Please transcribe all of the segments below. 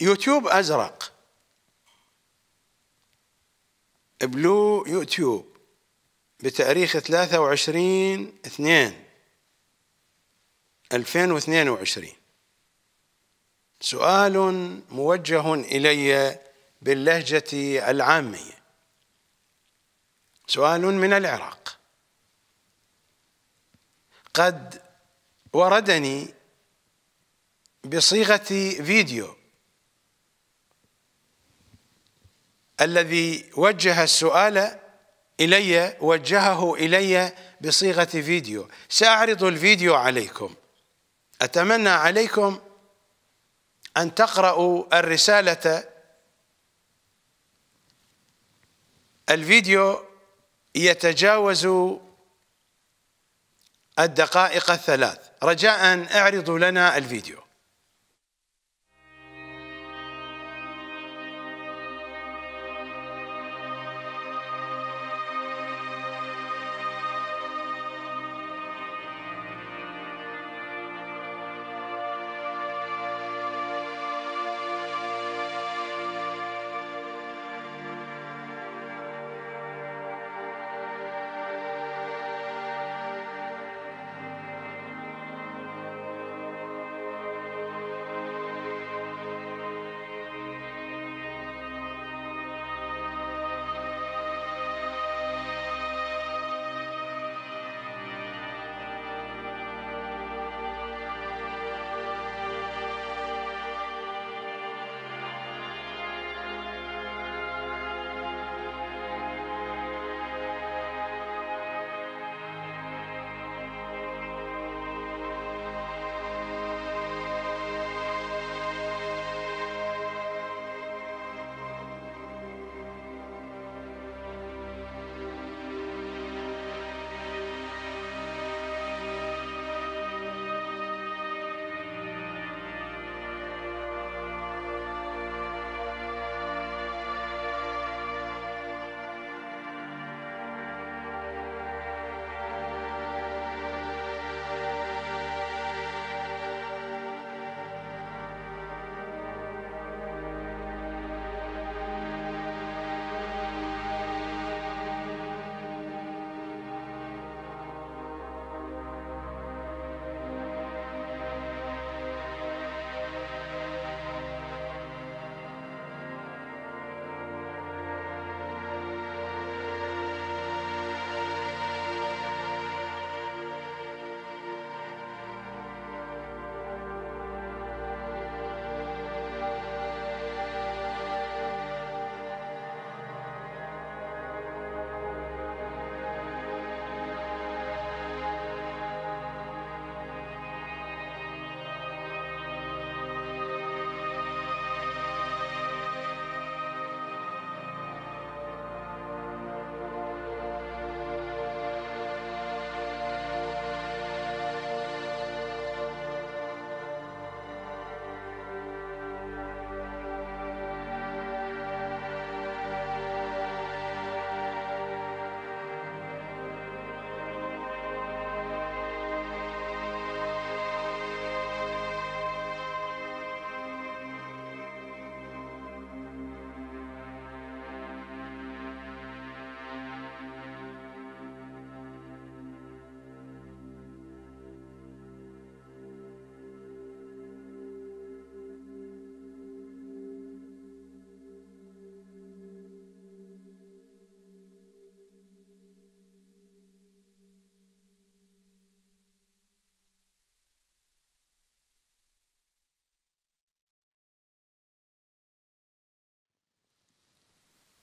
يوتيوب أزرق بلو يوتيوب بتاريخ 23 2 2022 سؤال موجه إلي باللهجة العامية سؤال من العراق قد وردني بصيغة فيديو الذي وجه السؤال إلي وجهه إلي بصيغة فيديو سأعرض الفيديو عليكم أتمنى عليكم أن تقرأوا الرسالة الفيديو يتجاوز الدقائق الثلاث رجاء اعرضوا لنا الفيديو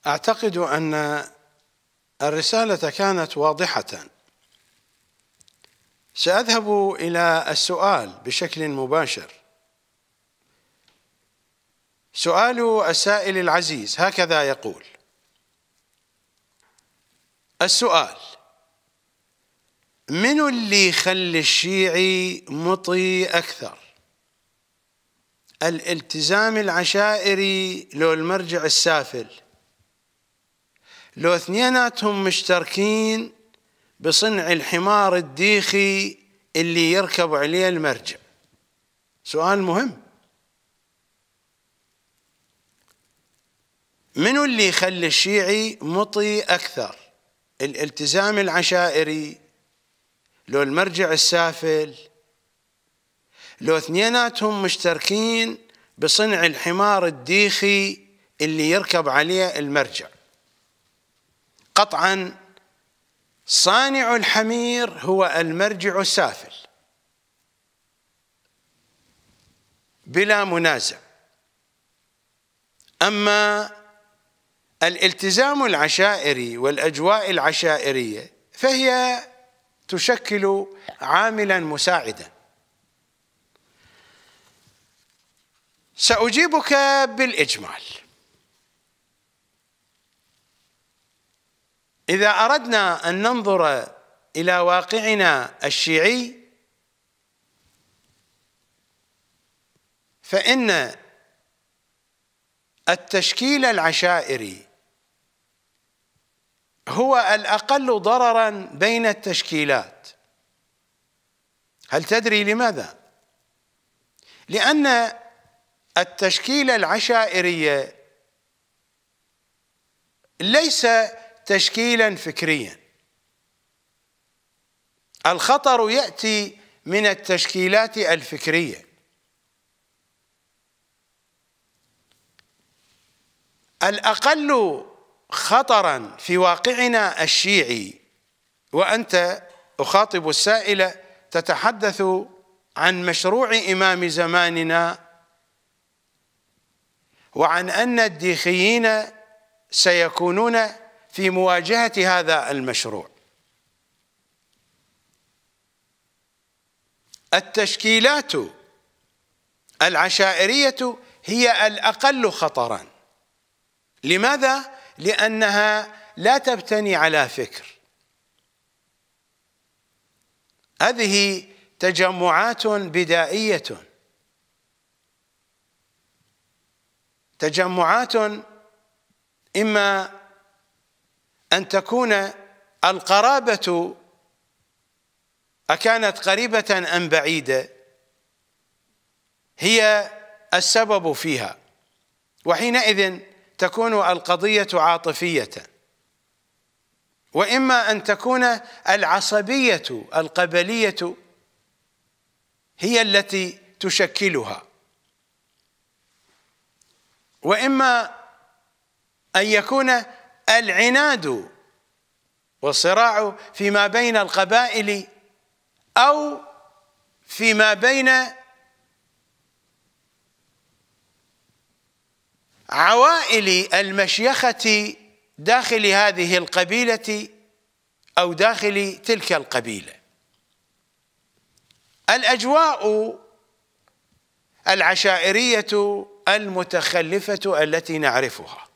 اعتقد ان الرساله كانت واضحه ساذهب الى السؤال بشكل مباشر سؤال السائل العزيز هكذا يقول السؤال من اللي خلي الشيعي مطي أكثر الالتزام العشائري لو المرجع السافل لو اثنيناتهم مشتركين بصنع الحمار الديخي اللي يركب عليه المرجع سؤال مهم منو اللي يخلي الشيعي مطي أكثر الالتزام العشائري لو المرجع السافل لو اثنيناتهم مشتركين بصنع الحمار الديخي اللي يركب عليه المرجع قطعا صانع الحمير هو المرجع السافل بلا منازع أما الالتزام العشائري والأجواء العشائرية فهي تشكل عاملا مساعدا سأجيبك بالإجمال إذا أردنا أن ننظر إلى واقعنا الشيعي فإن التشكيل العشائري هو الأقل ضررا بين التشكيلات هل تدري لماذا؟ لأن التشكيلة العشائرية ليس تشكيلا فكريا الخطر يأتي من التشكيلات الفكرية الأقل خطرا في واقعنا الشيعي وأنت أخاطب السائلة تتحدث عن مشروع إمام زماننا وعن أن الديخيين سيكونون في مواجهة هذا المشروع التشكيلات العشائرية هي الأقل خطرا لماذا؟ لأنها لا تبتني على فكر هذه تجمعات بدائية تجمعات إما أن تكون القرابة أكانت قريبة أم بعيدة هي السبب فيها وحينئذ تكون القضية عاطفية وإما أن تكون العصبية القبلية هي التي تشكلها وإما أن يكون العناد والصراع فيما بين القبائل أو فيما بين عوائل المشيخة داخل هذه القبيلة أو داخل تلك القبيلة الأجواء العشائرية المتخلفة التي نعرفها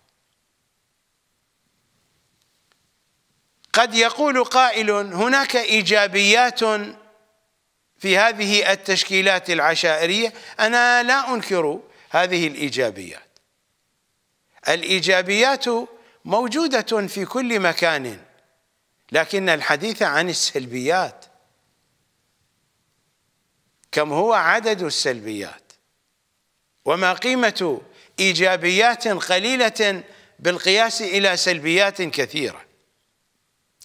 قد يقول قائل هناك إيجابيات في هذه التشكيلات العشائرية أنا لا أنكر هذه الإيجابيات الإيجابيات موجودة في كل مكان لكن الحديث عن السلبيات كم هو عدد السلبيات وما قيمة إيجابيات قليلة بالقياس إلى سلبيات كثيرة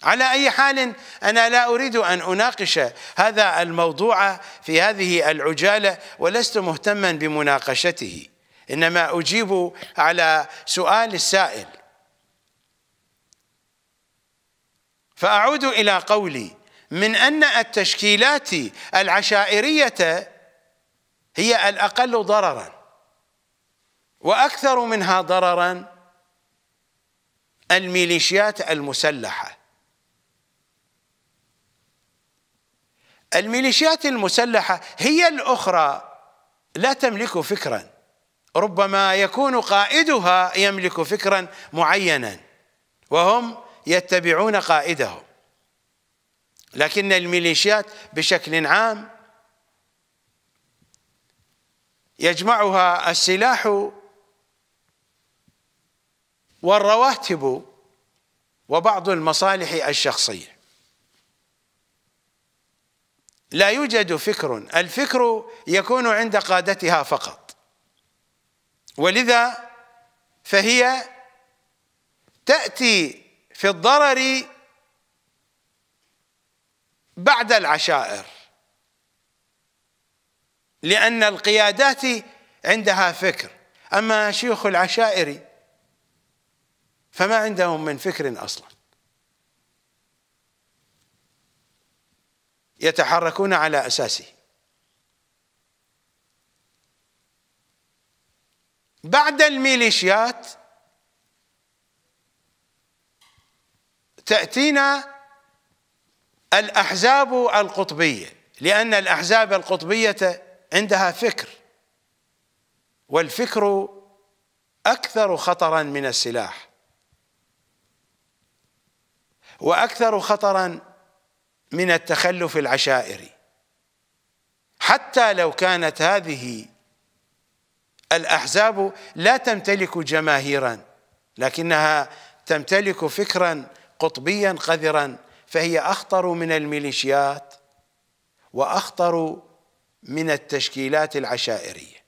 على اي حال انا لا اريد ان اناقش هذا الموضوع في هذه العجاله ولست مهتما بمناقشته انما اجيب على سؤال السائل فاعود الى قولي من ان التشكيلات العشائريه هي الاقل ضررا واكثر منها ضررا الميليشيات المسلحه الميليشيات المسلحة هي الأخرى لا تملك فكرا ربما يكون قائدها يملك فكرا معينا وهم يتبعون قائدهم لكن الميليشيات بشكل عام يجمعها السلاح والرواتب وبعض المصالح الشخصيه لا يوجد فكر الفكر يكون عند قادتها فقط ولذا فهي تأتي في الضرر بعد العشائر لأن القيادات عندها فكر أما شيوخ العشائر فما عندهم من فكر أصلاً يتحركون على أساسه بعد الميليشيات تأتينا الأحزاب القطبية لأن الأحزاب القطبية عندها فكر والفكر أكثر خطرا من السلاح وأكثر خطرا من التخلف العشائري حتى لو كانت هذه الأحزاب لا تمتلك جماهيرا لكنها تمتلك فكرا قطبيا قذرا فهي أخطر من الميليشيات وأخطر من التشكيلات العشائرية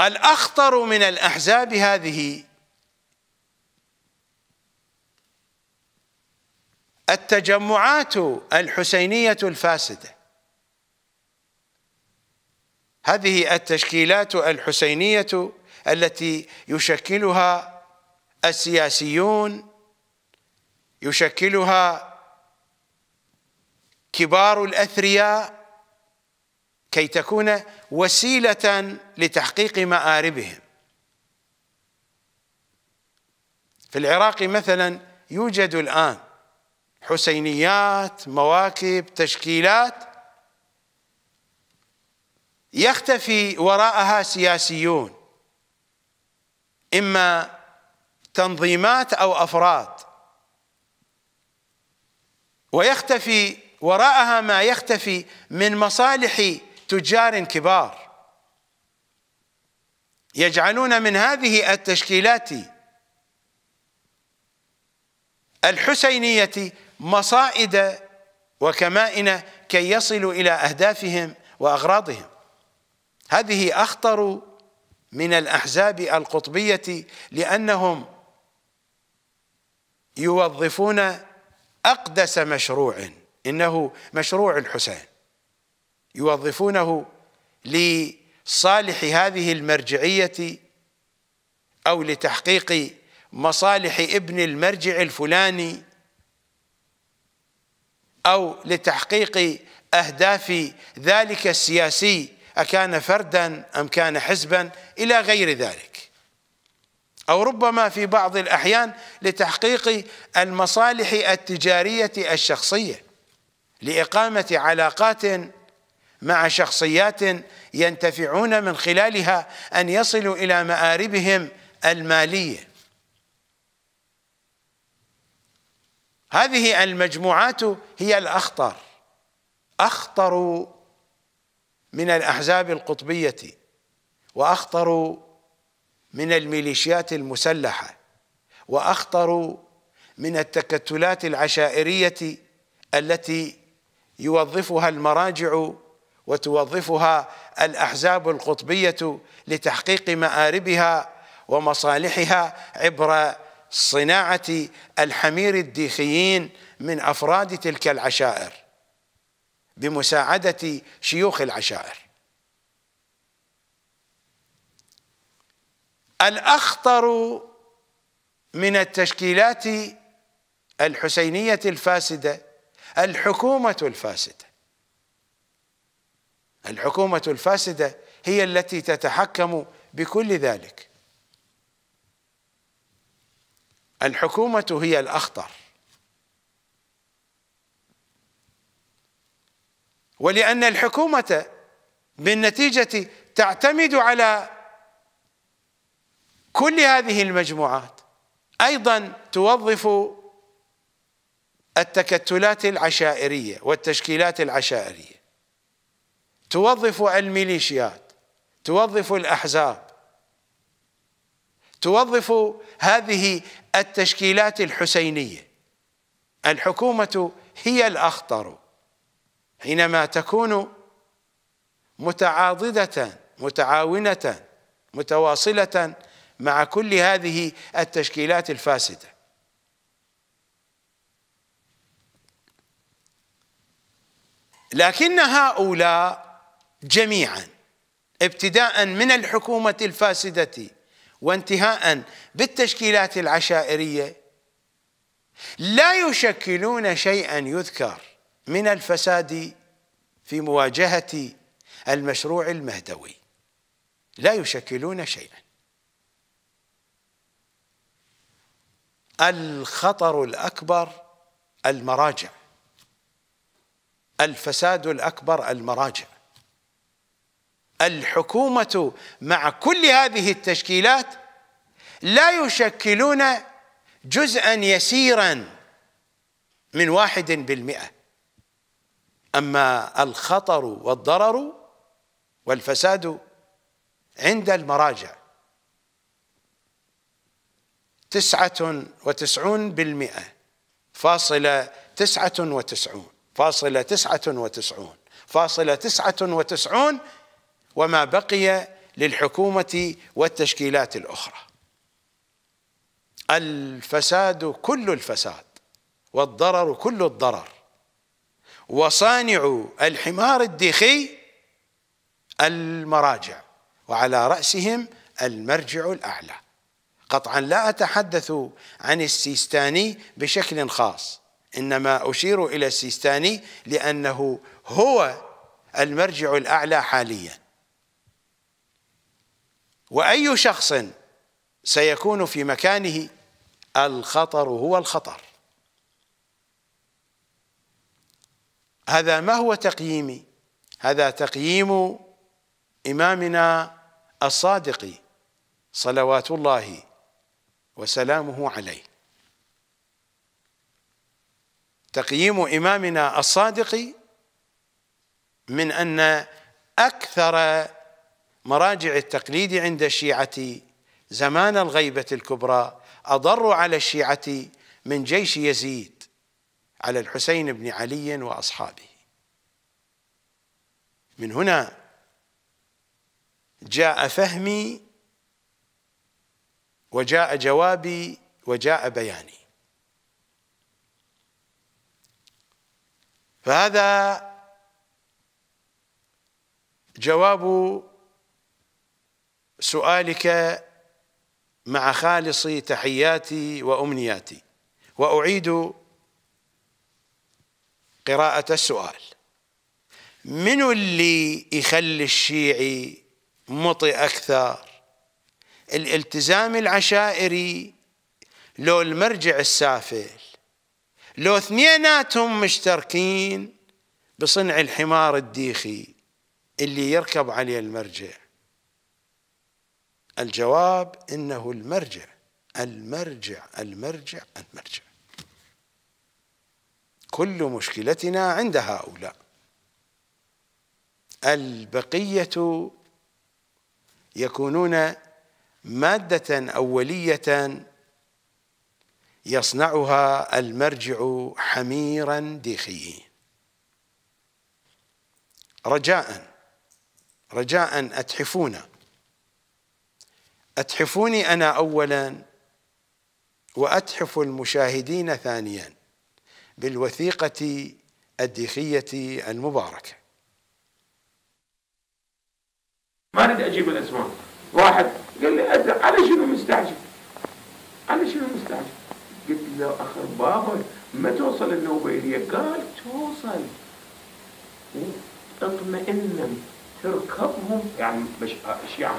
الأخطر من الأحزاب هذه التجمعات الحسينية الفاسدة هذه التشكيلات الحسينية التي يشكلها السياسيون يشكلها كبار الأثرياء كي تكون وسيلة لتحقيق مآربهم في العراق مثلا يوجد الآن حسينيات مواكب تشكيلات يختفي وراءها سياسيون إما تنظيمات أو أفراد ويختفي وراءها ما يختفي من مصالح تجار كبار يجعلون من هذه التشكيلات الحسينية مصائد وكمائن كي يصلوا إلى أهدافهم وأغراضهم هذه أخطر من الأحزاب القطبية لأنهم يوظفون أقدس مشروع إنه مشروع الحسين يوظفونه لصالح هذه المرجعية أو لتحقيق مصالح ابن المرجع الفلاني أو لتحقيق أهداف ذلك السياسي أكان فردا أم كان حزبا إلى غير ذلك أو ربما في بعض الأحيان لتحقيق المصالح التجارية الشخصية لإقامة علاقات مع شخصيات ينتفعون من خلالها أن يصلوا إلى مآربهم الماليه هذه المجموعات هي الأخطر أخطر من الأحزاب القطبية وأخطر من الميليشيات المسلحة وأخطر من التكتلات العشائرية التي يوظفها المراجع وتوظفها الأحزاب القطبية لتحقيق مآربها ومصالحها عبر صناعة الحمير الديخيين من أفراد تلك العشائر بمساعدة شيوخ العشائر الأخطر من التشكيلات الحسينية الفاسدة الحكومة الفاسدة الحكومة الفاسدة هي التي تتحكم بكل ذلك الحكومة هي الأخطر ولأن الحكومة بالنتيجة تعتمد على كل هذه المجموعات أيضا توظف التكتلات العشائرية والتشكيلات العشائرية توظف الميليشيات توظف الأحزاب توظف هذه التشكيلات الحسينيه الحكومه هي الاخطر حينما تكون متعاضده متعاونه متواصله مع كل هذه التشكيلات الفاسده لكن هؤلاء جميعا ابتداء من الحكومه الفاسده وانتهاء بالتشكيلات العشائريه لا يشكلون شيئا يذكر من الفساد في مواجهه المشروع المهدوي لا يشكلون شيئا الخطر الاكبر المراجع الفساد الاكبر المراجع الحكومة مع كل هذه التشكيلات لا يشكلون جزءا يسيرا من واحد بالمئة أما الخطر والضرر والفساد عند المراجع تسعة وتسعون بالمئة فاصلة تسعة وتسعون فاصلة تسعة وتسعون فاصلة تسعة وتسعون فاصلة تسعة وتسعون وما بقي للحكومة والتشكيلات الأخرى الفساد كل الفساد والضرر كل الضرر وصانع الحمار الديخي المراجع وعلى رأسهم المرجع الأعلى قطعا لا أتحدث عن السيستاني بشكل خاص إنما أشير إلى السيستاني لأنه هو المرجع الأعلى حالياً واي شخص سيكون في مكانه الخطر هو الخطر هذا ما هو تقييمي هذا تقييم امامنا الصادق صلوات الله وسلامه عليه تقييم امامنا الصادق من ان اكثر مراجع التقليد عند الشيعة زمان الغيبة الكبرى أضر على الشيعة من جيش يزيد على الحسين بن علي وأصحابه من هنا جاء فهمي وجاء جوابي وجاء بياني فهذا جواب سؤالك مع خالص تحياتي وأمنياتي وأعيد قراءة السؤال من اللي يخلي الشيعي مطي أكثر الالتزام العشائري لو المرجع السافل لو اثنيناتهم مشتركين بصنع الحمار الديخي اللي يركب عليه المرجع الجواب إنه المرجع المرجع المرجع المرجع كل مشكلتنا عند هؤلاء البقية يكونون مادة أولية يصنعها المرجع حميرا ديخي رجاء رجاء أتحفونا أتحفوني أنا أولا وأتحف المشاهدين ثانيا بالوثيقة الديخية المباركة ما أريد أجيب الأسماء واحد قال لي أدري على شنو مستعجل على شنو مستعجل قلت له أخر بابا ما توصل النوبة إليك قال توصل اطمئن تركبهم يعني مش الشيعة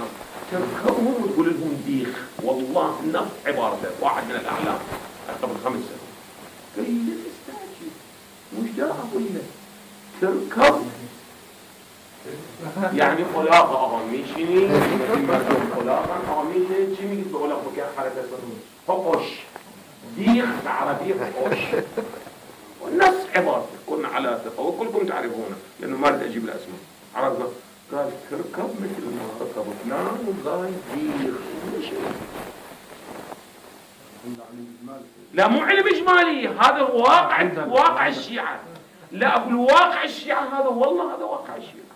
يعني تركبهم وتقول لهم ديخ والله نفس عبارته واحد من الاعلام قبل خمس سنوات قال لي استاجي إيه وش دا اقول له تركب يعني خلاقه آمیشینی خلاقا آمیشه چی میگید لك اولاق حركه حرکت فقش ديخ عربي فقش والناس عبارته كنا على ثقة وكلكم تعرفونه لأنه ما أريد أجيب الأسماء عرفنا قال تركب مثل ما ركب فلان وقال دير لا مو علم اجمالي هذا واقع واقع الشيعه لا اقول واقع الشيعه هذا والله هذا واقع الشيعه